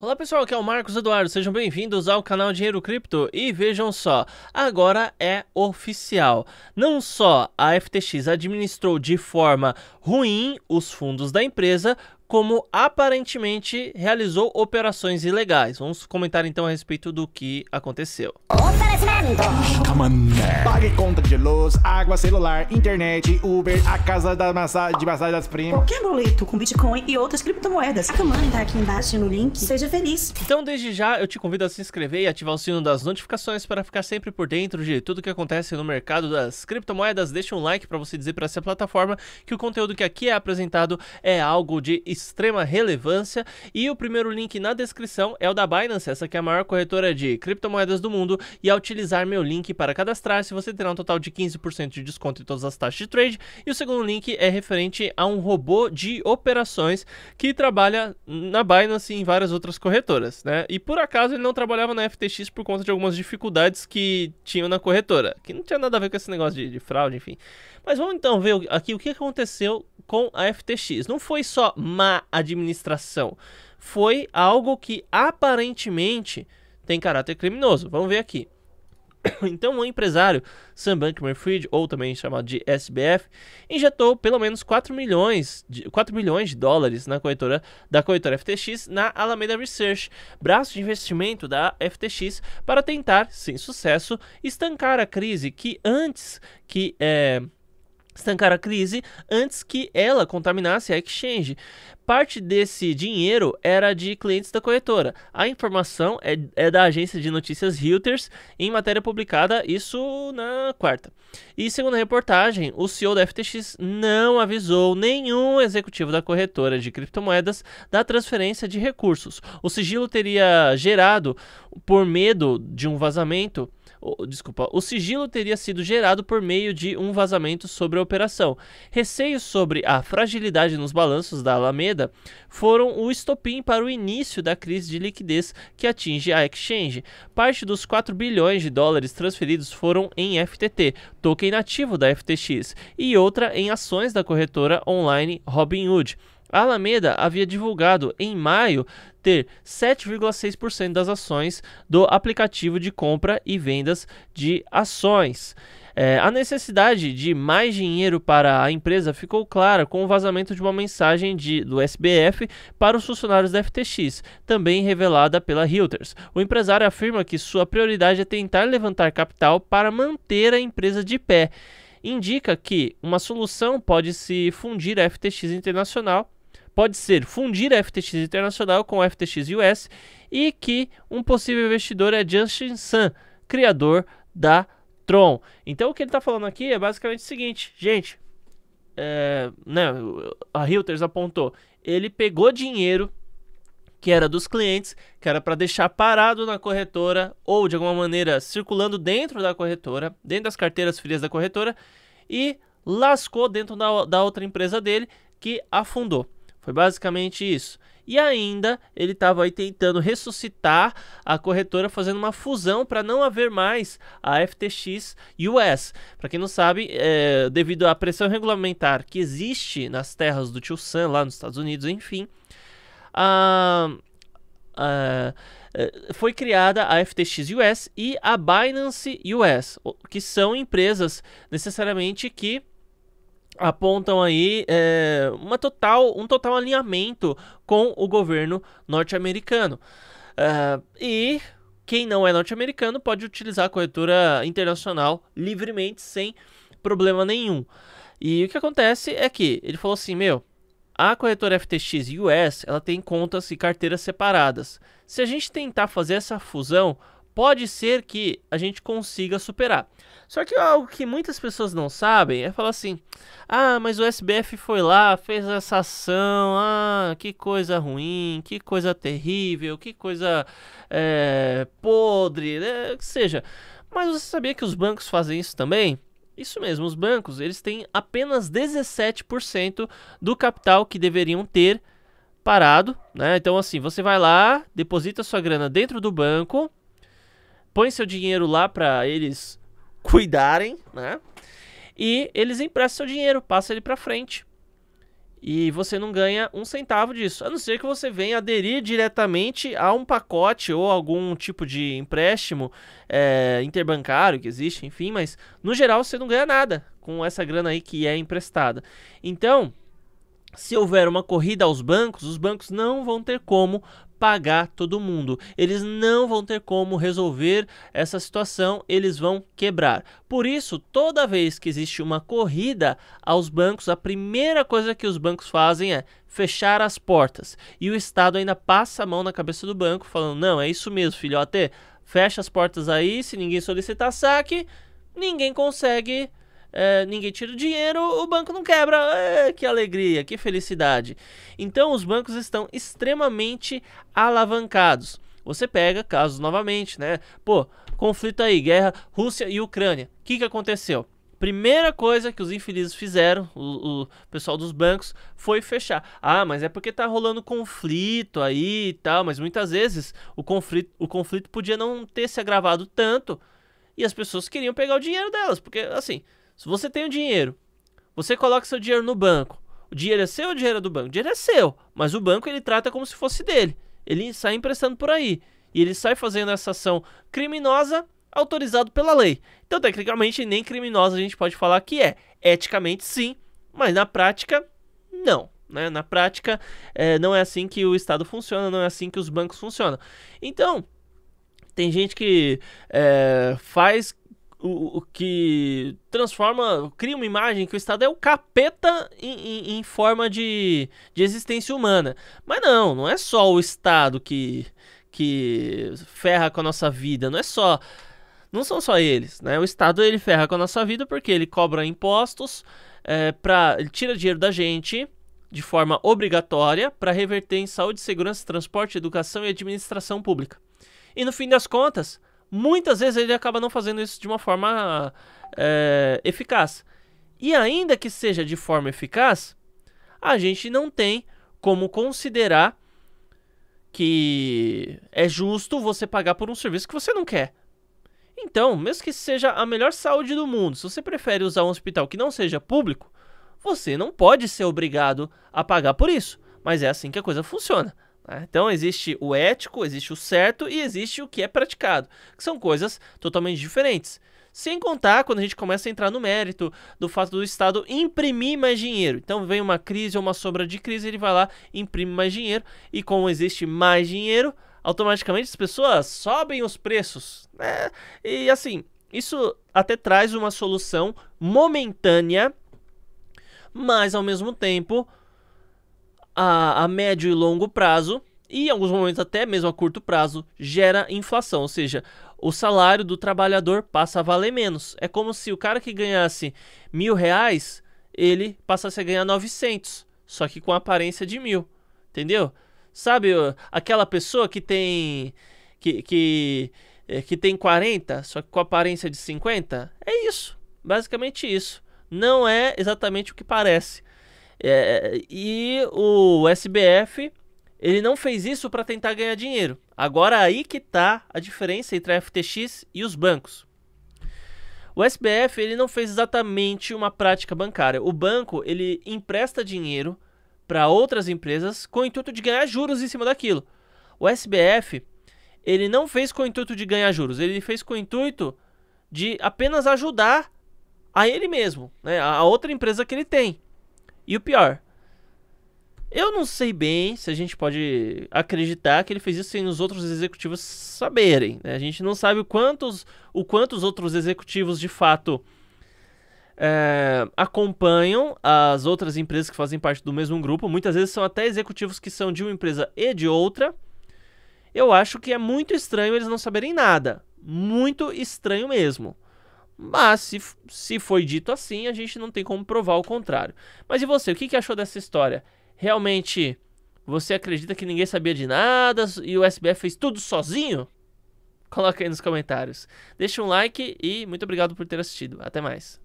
Olá pessoal, aqui é o Marcos Eduardo, sejam bem-vindos ao canal Dinheiro Cripto e vejam só, agora é oficial. Não só a FTX administrou de forma ruim os fundos da empresa, como aparentemente realizou operações ilegais. Vamos comentar então a respeito do que aconteceu. Pague conta de luz, água, celular, internet, Uber, a casa da massagem, de massagem das primas. Qualquer boleto com Bitcoin e outras criptomoedas. A money tá aqui embaixo no link. Seja feliz. Então, desde já, eu te convido a se inscrever e ativar o sino das notificações para ficar sempre por dentro de tudo que acontece no mercado das criptomoedas. Deixa um like para você dizer para essa plataforma que o conteúdo que aqui é apresentado é algo de extrema relevância. E o primeiro link na descrição é o da Binance, essa que é a maior corretora de criptomoedas do mundo. E ao utilizar meu link para cadastrar-se, você terá um total de 15% de desconto em todas as taxas de trade. E o segundo link é referente a um robô de operações que trabalha na Binance e em várias outras corretoras, né? E por acaso ele não trabalhava na FTX por conta de algumas dificuldades que tinham na corretora, que não tinha nada a ver com esse negócio de, de fraude, enfim. Mas vamos então ver aqui o que aconteceu com a FTX. Não foi só má administração. Foi algo que aparentemente tem caráter criminoso. Vamos ver aqui. Então, o um empresário Sam Bankman-Fried, ou também chamado de SBF, injetou pelo menos 4 milhões de, 4 milhões de dólares na corretora da corretora FTX na Alameda Research, braço de investimento da FTX, para tentar, sem sucesso, estancar a crise que antes que é, estancar a crise antes que ela contaminasse a exchange. Parte desse dinheiro era de clientes da corretora. A informação é, é, da agência de notícias Reuters em matéria publicada, isso na quarta. E segundo a reportagem, o CEO da FTX não avisou nenhum executivo da corretora de criptomoedas da transferência de recursos. O sigilo teria gerado, por medo de um vazamento, o, desculpa, o sigilo teria sido gerado por meio de um vazamento sobre a operação. Receios sobre a fragilidade nos balanços da Alameda foram o estopim para o início da crise de liquidez que atinge a exchange. Parte dos 4 bilhões de dólares transferidos foram em FTT, token nativo da FTX, e outra em ações da corretora online Robinhood. A Alameda havia divulgado em maio ter 7,6% das ações do aplicativo de compra e vendas de ações. É, a necessidade de mais dinheiro para a empresa ficou clara com o vazamento de uma mensagem de, do SBF para os funcionários da FTX, também revelada pela Reuters. O empresário afirma que sua prioridade é tentar levantar capital para manter a empresa de pé indica que uma solução pode se fundir a FTX Internacional pode ser fundir a FTX Internacional com a FTX US e que um possível investidor é Justin Sun, criador da Tron. Então o que ele está falando aqui é basicamente o seguinte, gente, é, né, a Reuters apontou, ele pegou dinheiro que era dos clientes, que era para deixar parado na corretora ou de alguma maneira circulando dentro da corretora, dentro das carteiras frias da corretora e lascou dentro da, da outra empresa dele que afundou. Foi basicamente isso. E ainda ele estava aí tentando ressuscitar a corretora fazendo uma fusão para não haver mais a FTX US. Para quem não sabe, é, devido à pressão regulamentar que existe nas terras do Tio Sam, lá nos Estados Unidos, enfim, a, a, é, foi criada a FTX US e a Binance US, que são empresas necessariamente que apontam aí é, uma total, um total alinhamento com o governo norte-americano. Uh, e quem não é norte-americano pode utilizar a corretora internacional livremente, sem problema nenhum. E o que acontece é que ele falou assim: meu, a corretora FTX US ela tem contas e carteiras separadas. Se a gente tentar fazer essa fusão, pode ser que a gente consiga superar. Só que algo que muitas pessoas não sabem é falar assim: ah, mas o SBF foi lá, fez essa ação, ah, que coisa ruim, que coisa terrível, que coisa é, podre, né? que seja. Mas você sabia que os bancos fazem isso também? Isso mesmo, os bancos eles têm apenas 17% do capital que deveriam ter parado, né? Então assim, você vai lá, deposita sua grana dentro do banco, põe seu dinheiro lá para eles cuidarem, né? E eles emprestam seu dinheiro, passa ele para frente. E você não ganha um centavo disso, a não ser que você venha aderir diretamente a um pacote ou algum tipo de empréstimo é, interbancário que existe, enfim, mas no geral você não ganha nada com essa grana aí que é emprestada. Então, se houver uma corrida aos bancos, os bancos não vão ter como pagar todo mundo. Eles não vão ter como resolver essa situação, eles vão quebrar. Por isso, toda vez que existe uma corrida aos bancos, a primeira coisa que os bancos fazem é fechar as portas. E o Estado ainda passa a mão na cabeça do banco, falando: não, é isso mesmo, filhote, fecha as portas aí, se ninguém solicitar saque, ninguém consegue é, ninguém tira o dinheiro, o banco não quebra. É, que alegria, que felicidade. Então os bancos estão extremamente alavancados. Você pega casos novamente, né? Pô, conflito aí, guerra Rússia e Ucrânia. O que, que aconteceu? Primeira coisa que os infelizes fizeram, o, o, pessoal dos bancos, foi fechar. Ah, mas é porque tá rolando conflito aí e tal, mas muitas vezes o conflito, o conflito podia não ter se agravado tanto e as pessoas queriam pegar o dinheiro delas, porque assim, se você tem o dinheiro, você coloca seu dinheiro no banco. O dinheiro é seu ou o dinheiro é do banco? O dinheiro é seu, mas o banco ele trata como se fosse dele. Ele sai emprestando por aí. E ele sai fazendo essa ação criminosa autorizado pela lei. Então, tecnicamente, nem criminosa a gente pode falar que é. Eticamente, sim, mas na prática, não. Né? Na prática, é, não é assim que o Estado funciona, não é assim que os bancos funcionam. Então, tem gente que é, faz o, o, que transforma, cria uma imagem que o Estado é o capeta em, em, em forma de, de existência humana. Mas não, não é só o Estado que, que ferra com a nossa vida, não é só não são só eles, né? O Estado ele ferra com a nossa vida porque ele cobra impostos, é, pra, ele tira dinheiro da gente de forma obrigatória para reverter em saúde, segurança, transporte, educação e administração pública. E no fim das contas, muitas vezes ele acaba não fazendo isso de uma forma é, eficaz. E ainda que seja de forma eficaz, a gente não tem como considerar que é justo você pagar por um serviço que você não quer. Então, mesmo que seja a melhor saúde do mundo, se você prefere usar um hospital que não seja público, você não pode ser obrigado a pagar por isso. Mas é assim que a coisa funciona. Né? Então existe o ético, existe o certo e existe o que é praticado, que são coisas totalmente diferentes. Sem contar quando a gente começa a entrar no mérito do fato do Estado imprimir mais dinheiro. Então vem uma crise ou uma sombra de crise, ele vai lá, imprime mais dinheiro, e como existe mais dinheiro, automaticamente as pessoas sobem os preços. Né? E assim, isso até traz uma solução momentânea, mas ao mesmo tempo a, a médio e longo prazo, e em alguns momentos até mesmo a curto prazo, gera inflação, ou seja, o salário do trabalhador passa a valer menos. É como se o cara que ganhasse mil reais, ele passasse a ganhar 900, só que com aparência de mil, entendeu? Sabe, aquela pessoa que tem que, que, é, que tem 40, só que com aparência de 50, é isso, basicamente isso. Não é exatamente o que parece. É, e o SBF ele não fez isso para tentar ganhar dinheiro. Agora é aí que está a diferença entre a FTX e os bancos. O SBF ele não fez exatamente uma prática bancária. O banco ele empresta dinheiro para outras empresas com o intuito de ganhar juros em cima daquilo. O SBF ele não fez com o intuito de ganhar juros. Ele fez com o intuito de apenas ajudar a ele mesmo, né? a outra empresa que ele tem. E o pior, eu não sei bem se a gente pode acreditar que ele fez isso sem os outros executivos saberem. Né? A gente não sabe o quantos, o quantos outros executivos de fato é, acompanham as outras empresas que fazem parte do mesmo grupo. Muitas vezes são até executivos que são de uma empresa e de outra. Eu acho que é muito estranho eles não saberem nada. Muito estranho mesmo. Mas se, se foi dito assim, a gente não tem como provar o contrário. Mas e você, o que, que achou dessa história? Realmente, você acredita que ninguém sabia de nada e o SBF fez tudo sozinho? Coloca aí nos comentários. Deixa um like e muito obrigado por ter assistido. Até mais.